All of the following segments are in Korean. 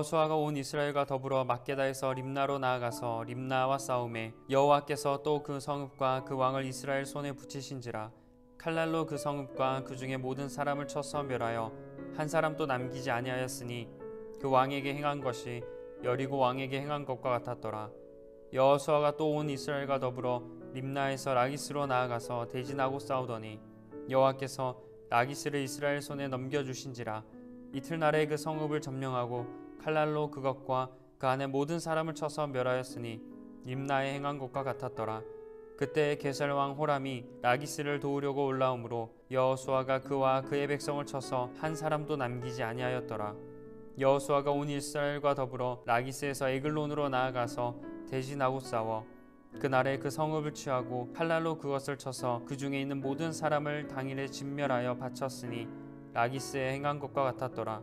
여호수아가 온 이스라엘과 더불어 막게다에서 림나로 나아가서 림나와 싸움에 여호와께서 또 그 성읍과 그 왕을 이스라엘 손에 붙이신지라 칼날로 그 성읍과 그 중에 모든 사람을 쳐서 멸하여 한 사람도 남기지 아니하였으니 그 왕에게 행한 것이 여리고 왕에게 행한 것과 같았더라 여호수아가 또 온 이스라엘과 더불어 림나에서 라기스로 나아가서 대진하고 싸우더니 여호와께서 라기스를 이스라엘 손에 넘겨 주신지라 이튿날에 그 성읍을 점령하고 칼날로 그것과 그 안에 모든 사람을 쳐서 멸하였으니 임나의 행한 것과 같았더라. 그때에 게셀 왕 호람이 라기스를 도우려고 올라오므로 여호수아가 그와 그의 백성을 쳐서 한 사람도 남기지 아니하였더라. 여호수아가 온 이스라엘과 더불어 라기스에서 에글론으로 나아가서 대신하고 싸워 그날에 그 성읍을 취하고 칼날로 그것을 쳐서 그 중에 있는 모든 사람을 당일에 진멸하여 바쳤으니 라기스의 행한 것과 같았더라.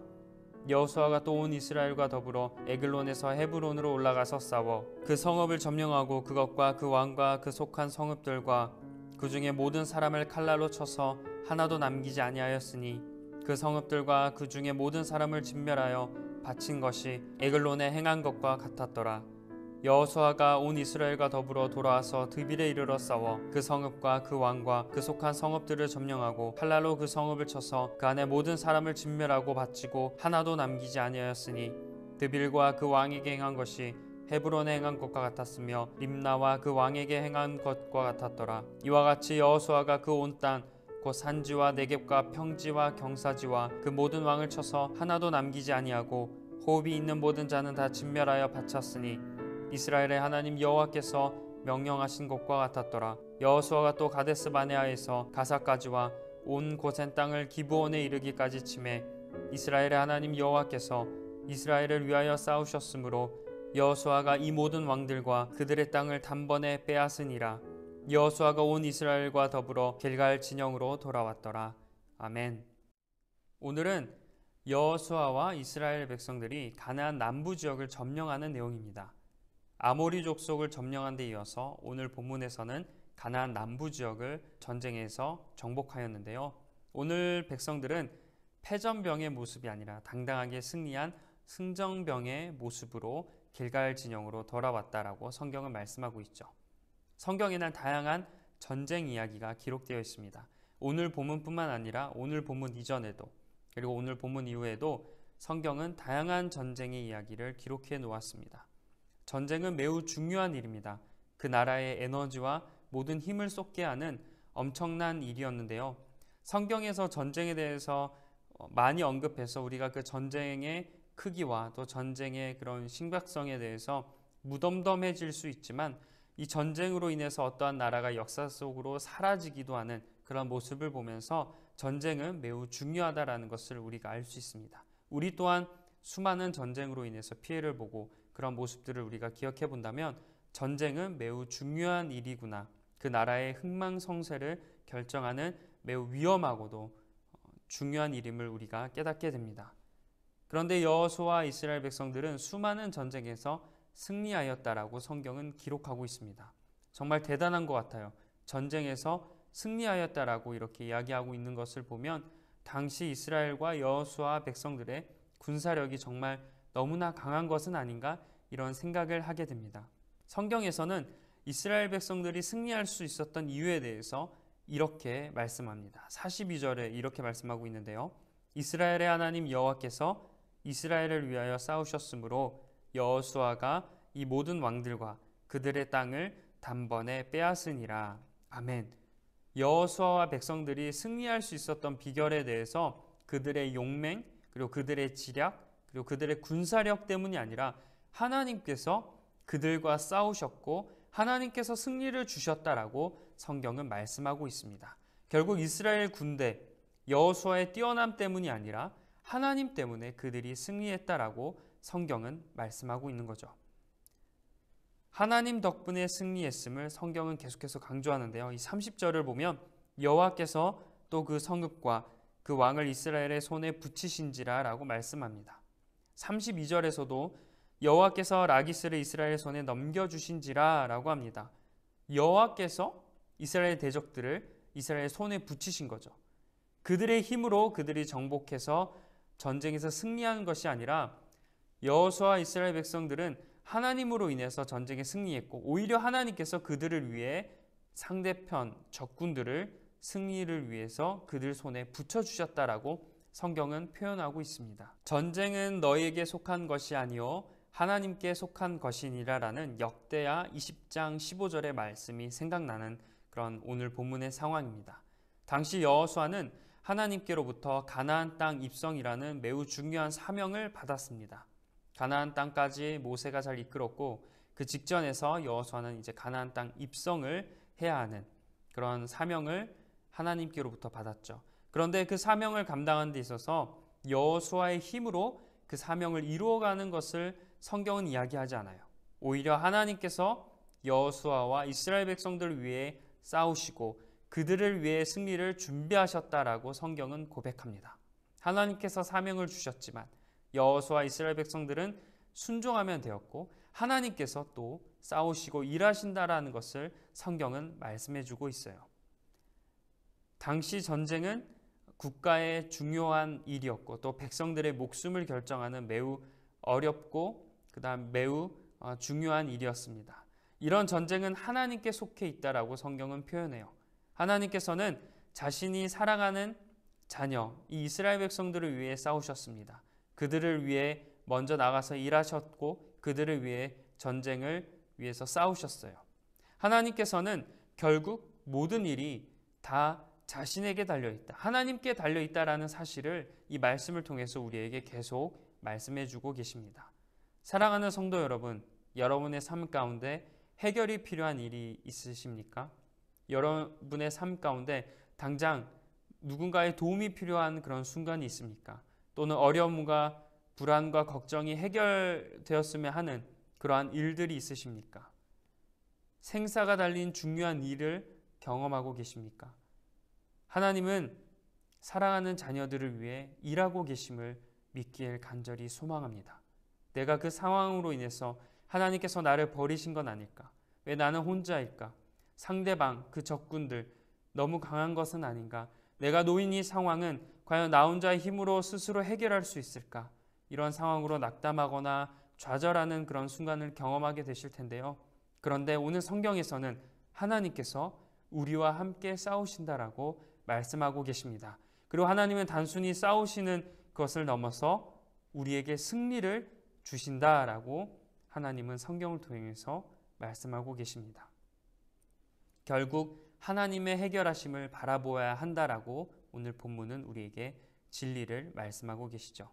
여호수아가 또 온 이스라엘과 더불어 에글론에서 헤브론으로 올라가서 싸워 그 성읍을 점령하고 그것과 그 왕과 그 속한 성읍들과 그 중에 모든 사람을 칼날로 쳐서 하나도 남기지 아니하였으니 그 성읍들과 그 중에 모든 사람을 진멸하여 바친 것이 에글론에 행한 것과 같았더라. 여호수아가 온 이스라엘과 더불어 돌아와서 드빌에 이르러 싸워 그 성읍과 그 왕과 그 속한 성읍들을 점령하고 칼날로 그 성읍을 쳐서 그 안에 모든 사람을 진멸하고 바치고 하나도 남기지 아니하였으니 드빌과 그 왕에게 행한 것이 헤브론에 행한 것과 같았으며 림나와 그 왕에게 행한 것과 같았더라 이와 같이 여호수아가 그 온 땅 곧 산지와 내겝과 평지와 경사지와 그 모든 왕을 쳐서 하나도 남기지 아니하고 호흡이 있는 모든 자는 다 진멸하여 바쳤으니 이스라엘의 하나님 여호와께서 명령하신 것과 같았더라. 여호수아가 또 가데스 바네아에서 가사까지와 온 고센 땅을 기브온에 이르기까지 침해 이스라엘의 하나님 여호와께서 이스라엘을 위하여 싸우셨으므로 여호수아가 이 모든 왕들과 그들의 땅을 단번에 빼앗으니라. 여호수아가 온 이스라엘과 더불어 길갈 진영으로 돌아왔더라. 아멘. 오늘은 여호수아와 이스라엘 백성들이 가나안 남부 지역을 점령하는 내용입니다. 아모리 족속을 점령한 데 이어서 오늘 본문에서는 가나안 남부 지역을 전쟁에서 정복하였는데요. 오늘 백성들은 패전병의 모습이 아니라 당당하게 승리한 승정병의 모습으로 길갈 진영으로 돌아왔다라고 성경은 말씀하고 있죠. 성경에는 다양한 전쟁 이야기가 기록되어 있습니다. 오늘 본문뿐만 아니라 오늘 본문 이전에도 그리고 오늘 본문 이후에도 성경은 다양한 전쟁의 이야기를 기록해 놓았습니다. 전쟁은 매우 중요한 일입니다. 그 나라의 에너지와 모든 힘을 쏟게 하는 엄청난 일이었는데요. 성경에서 전쟁에 대해서 어, 많이 언급해서 우리가 그 전쟁의 크기와 또 전쟁의 그런 심각성에 대해서 무덤덤해질 수 있지만 이 전쟁으로 인해서 어떠한 나라가 역사 속으로 사라지기도 하는 그런 모습을 보면서 전쟁은 매우 중요하다라는 것을 우리가 알 수 있습니다. 우리 또한 수많은 전쟁으로 인해서 피해를 보고 그런 모습들을 우리가 기억해 본다면 전쟁은 매우 중요한 일이구나. 그 나라의 흥망성쇠를 결정하는 매우 위험하고도 어, 중요한 일임을 우리가 깨닫게 됩니다. 그런데 여호수아 이스라엘 백성들은 수많은 전쟁에서 승리하였다라고 성경은 기록하고 있습니다. 정말 대단한 것 같아요. 전쟁에서 승리하였다라고 이렇게 이야기하고 있는 것을 보면 당시 이스라엘과 여호수아 백성들의 군사력이 정말 너무나 강한 것은 아닌가 이런 생각을 하게 됩니다. 성경에서는 이스라엘 백성들이 승리할 수 있었던 이유에 대해서 이렇게 말씀합니다. 42절에 이렇게 말씀하고 있는데요. 이스라엘의 하나님 여호와께서 이스라엘을 위하여 싸우셨으므로 여호수아가 이 모든 왕들과 그들의 땅을 단번에 빼앗으니라. 아멘. 여호수아와 백성들이 승리할 수 있었던 비결에 대해서 그들의 용맹 그리고 그들의 지략 그리고 그들의 군사력 때문이 아니라 하나님께서 그들과 싸우셨고 하나님께서 승리를 주셨다라고 성경은 말씀하고 있습니다. 결국 이스라엘 군대 여호수아의 뛰어남 때문이 아니라 하나님 때문에 그들이 승리했다라고 성경은 말씀하고 있는 거죠. 하나님 덕분에 승리했음을 성경은 계속해서 강조하는데요. 이 30절을 보면 여호와께서 또 그 성읍과 그 왕을 이스라엘의 손에 붙이신지라라고 말씀합니다. 32절에서도 여호와께서 라기스를 이스라엘 손에 넘겨주신지라라고 합니다. 여호와께서 이스라엘 대적들을 이스라엘 손에 붙이신 거죠. 그들의 힘으로 그들이 정복해서 전쟁에서 승리한 것이 아니라 여호수아 이스라엘 백성들은 하나님으로 인해서 전쟁에 승리했고 오히려 하나님께서 그들을 위해 상대편 적군들을 승리를 위해서 그들 손에 붙여 주셨다라고 성경은 표현하고 있습니다. 전쟁은 너희에게 속한 것이 아니요 하나님께 속한 것이니라라는 역대야 20장 15절의 말씀이 생각나는 그런 오늘 본문의 상황입니다. 당시 여호수아는 하나님께로부터 가나안 땅 입성이라는 매우 중요한 사명을 받았습니다. 가나안 땅까지 모세가 잘 이끌었고 그 직전에서 여호수아는 이제 가나안 땅 입성을 해야 하는 그런 사명을 하나님께로부터 받았죠. 그런데 그 사명을 감당하는 데 있어서 여호수아의 힘으로 그 사명을 이루어가는 것을 성경은 이야기하지 않아요. 오히려 하나님께서 여호수아와 이스라엘 백성들 위해 싸우시고 그들을 위해 승리를 준비하셨다라고 성경은 고백합니다. 하나님께서 사명을 주셨지만 여호수아 이스라엘 백성들은 순종하면 되었고 하나님께서 또 싸우시고 일하신다라는 것을 성경은 말씀해 주고 있어요. 당시 전쟁은 국가의 중요한 일이었고 또 백성들의 목숨을 결정하는 매우 어렵고 그다음 매우 어, 중요한 일이었습니다. 이런 전쟁은 하나님께 속해 있다라고 성경은 표현해요. 하나님께서는 자신이 사랑하는 자녀 이 이스라엘 백성들을 위해 싸우셨습니다. 그들을 위해 먼저 나가서 일하셨고 그들을 위해 전쟁을 위해서 싸우셨어요. 하나님께서는 결국 모든 일이 다 자신에게 달려있다. 하나님께 달려있다라는 사실을 이 말씀을 통해서 우리에게 계속 말씀해주고 계십니다. 사랑하는 성도 여러분, 여러분의 삶 가운데 해결이 필요한 일이 있으십니까? 여러분의 삶 가운데 당장 누군가의 도움이 필요한 그런 순간이 있습니까? 또는 어려움과 불안과 걱정이 해결되었으면 하는 그러한 일들이 있으십니까? 생사가 달린 중요한 일을 경험하고 계십니까? 하나님은 사랑하는 자녀들을 위해 일하고 계심을 믿기를 간절히 소망합니다. 내가 그 상황으로 인해서 하나님께서 나를 버리신 건 아닐까? 왜 나는 혼자일까? 상대방, 그 적군들 너무 강한 것은 아닌가? 내가 놓인 이 상황은 과연 나 혼자의 힘으로 스스로 해결할 수 있을까? 이런 상황으로 낙담하거나 좌절하는 그런 순간을 경험하게 되실 텐데요. 그런데 오늘 성경에서는 하나님께서 우리와 함께 싸우신다라고 말씀하고 계십니다. 그리고 하나님은 단순히 싸우시는 것을 넘어서 우리에게 승리를 주신다라고 하나님은 성경을 통해서 말씀하고 계십니다. 결국 하나님의 해결하심을 바라보아야 한다라고 오늘 본문은 우리에게 진리를 말씀하고 계시죠.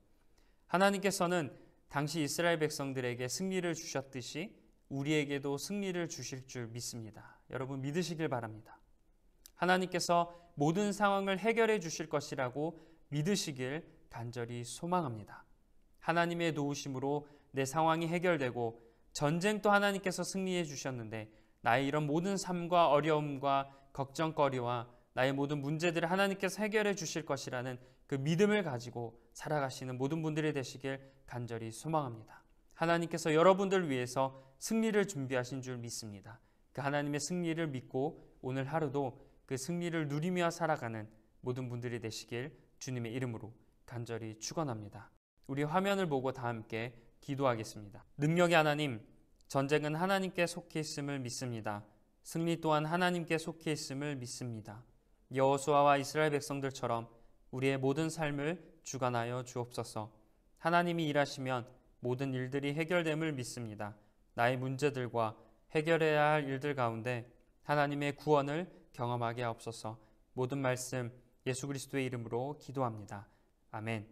하나님께서는 당시 이스라엘 백성들에게 승리를 주셨듯이 우리에게도 승리를 주실 줄 믿습니다. 여러분 믿으시길 바랍니다. 하나님께서 모든 상황을 해결해 주실 것이라고 믿으시길 간절히 소망합니다. 하나님의 도우심으로 내 상황이 해결되고 전쟁도 하나님께서 승리해 주셨는데 나의 이런 모든 삶과 어려움과 걱정거리와 나의 모든 문제들을 하나님께서 해결해 주실 것이라는 그 믿음을 가지고 살아가시는 모든 분들이 되시길 간절히 소망합니다. 하나님께서 여러분들 위해서 승리를 준비하신 줄 믿습니다. 그 하나님의 승리를 믿고 오늘 하루도 그 승리를 누리며 살아가는 모든 분들이 되시길 주님의 이름으로 간절히 축원합니다. 우리 화면을 보고 다 함께 기도하겠습니다. 능력의 하나님, 전쟁은 하나님께 속해 있음을 믿습니다. 승리 또한 하나님께 속해 있음을 믿습니다. 여호수아와 이스라엘 백성들처럼 우리의 모든 삶을 주관하여 주옵소서. 하나님이 일하시면 모든 일들이 해결됨을 믿습니다. 나의 문제들과 해결해야 할 일들 가운데 하나님의 구원을 경험하게 하옵소서 모든 말씀 예수 그리스도의 이름으로 기도합니다. 아멘.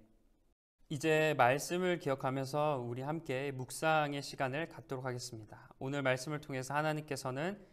이제 말씀을 기억하면서 우리 함께 묵상의 시간을 갖도록 하겠습니다. 오늘 말씀을 통해서 하나님께서는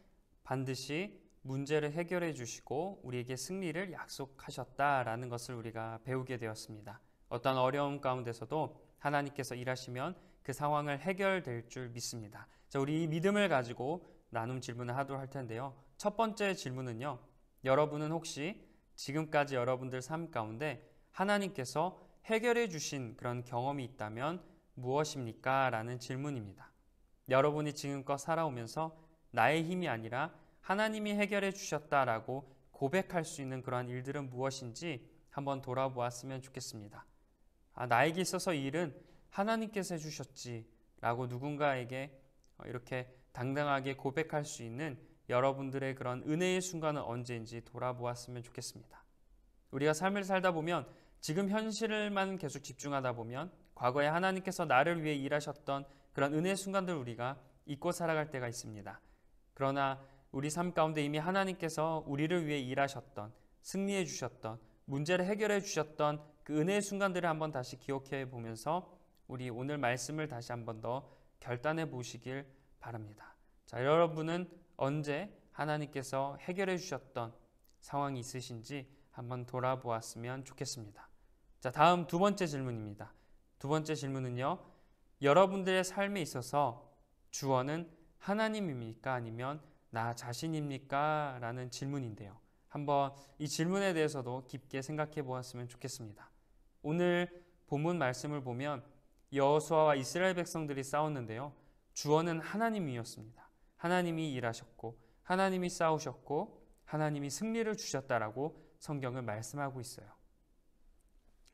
반드시 문제를 해결해 주시고 우리에게 승리를 약속하셨다라는 것을 우리가 배우게 되었습니다. 어떤 어려움 가운데서도 하나님께서 일하시면 그 상황을 해결될 줄 믿습니다. 자, 우리 이 믿음을 가지고 나눔 질문을 하도록 할 텐데요. 첫 번째 질문은요. 여러분은 혹시 지금까지 여러분들 삶 가운데 하나님께서 해결해 주신 그런 경험이 있다면 무엇입니까? 라는 질문입니다. 여러분이 지금껏 살아오면서 나의 힘이 아니라 하나님이 해결해 주셨다라고 고백할 수 있는 그러한 일들은 무엇인지 한번 돌아보았으면 좋겠습니다. 아, 나에게 있어서 이 일은 하나님께서 해주셨지라고 누군가에게 이렇게 당당하게 고백할 수 있는 여러분들의 그런 은혜의 순간은 언제인지 돌아보았으면 좋겠습니다. 우리가 삶을 살다 보면 지금 현실만 계속 집중하다 보면 과거에 하나님께서 나를 위해 일하셨던 그런 은혜의 순간들 우리가 잊고 살아갈 때가 있습니다. 그러나 우리 삶 가운데 이미 하나님께서 우리를 위해 일하셨던 승리해 주셨던 문제를 해결해 주셨던 그 은혜의 순간들을 한번 다시 기억해 보면서 우리 오늘 말씀을 다시 한번 더 결단해 보시길 바랍니다. 자, 여러분은 언제 하나님께서 해결해 주셨던 상황이 있으신지 한번 돌아보았으면 좋겠습니다. 자, 다음 두 번째 질문입니다. 두 번째 질문은요. 여러분들의 삶에 있어서 주어는 하나님입니까? 아니면 나 자신입니까? 라는 질문인데요. 한번 이 질문에 대해서도 깊게 생각해 보았으면 좋겠습니다. 오늘 본문 말씀을 보면 여호수아와 이스라엘 백성들이 싸웠는데요. 주어는 하나님이었습니다. 하나님이 일하셨고 하나님이 싸우셨고 하나님이 승리를 주셨다라고 성경은 말씀하고 있어요.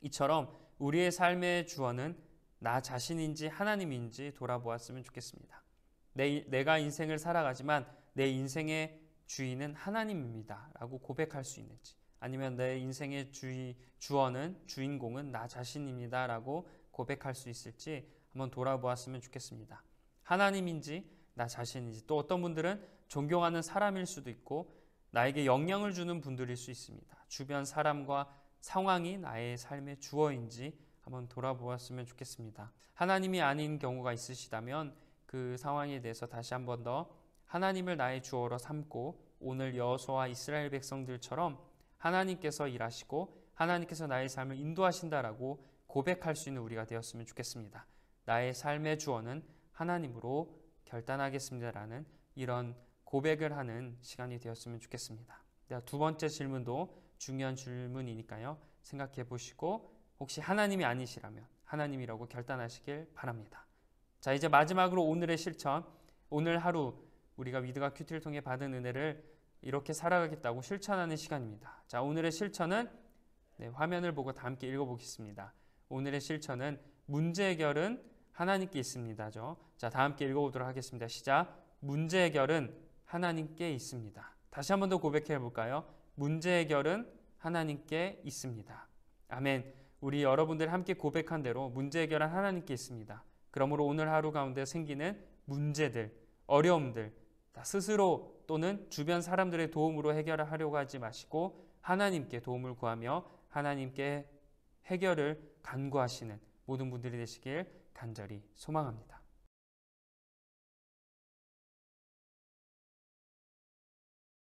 이처럼 우리의 삶의 주어는 나 자신인지 하나님인지 돌아보았으면 좋겠습니다. 내, 내가 인생을 살아가지만 내 인생의 주인은 하나님입니다. 라고 고백할 수 있는지 아니면 내 인생의 주의, 주어는 주인공은 나 자신입니다. 라고 고백할 수 있을지 한번 돌아보았으면 좋겠습니다. 하나님인지 나 자신이지. 또 어떤 분들은 존경하는 사람일 수도 있고 나에게 영향을 주는 분들일 수 있습니다. 주변 사람과 상황이 나의 삶의 주어인지 한번 돌아보았으면 좋겠습니다. 하나님이 아닌 경우가 있으시다면 그 상황에 대해서 다시 한번 더 하나님을 나의 주어로 삼고 오늘 여호수아 이스라엘 백성들처럼 하나님께서 일하시고 하나님께서 나의 삶을 인도하신다라고 고백할 수 있는 우리가 되었으면 좋겠습니다. 나의 삶의 주어는 하나님으로 결단하겠습니다라는 이런 고백을 하는 시간이 되었으면 좋겠습니다. 두 번째 질문도 중요한 질문이니까요. 생각해 보시고 혹시 하나님이 아니시라면 하나님이라고 결단하시길 바랍니다. 자, 이제 마지막으로 오늘의 실천, 오늘 하루 우리가 위드가 큐티를 통해 받은 은혜를 이렇게 살아가겠다고 실천하는 시간입니다. 자, 오늘의 실천은 네, 화면을 보고 다 함께 읽어보겠습니다. 오늘의 실천은 문제 해결은 하나님께 있습니다죠. 자, 다 함께 읽어보도록 하겠습니다. 시작. 문제 해결은 하나님께 있습니다. 다시 한번 더 고백해 볼까요? 문제 해결은 하나님께 있습니다. 아멘. 우리 여러분들 함께 고백한 대로 문제 해결은 하나님께 있습니다. 그러므로 오늘 하루 가운데 생기는 문제들, 어려움들, 스스로 또는 주변 사람들의 도움으로 해결하려고 하지 마시고 하나님께 도움을 구하며 하나님께 해결을 간구하시는 모든 분들이 되시길 간절히 소망합니다.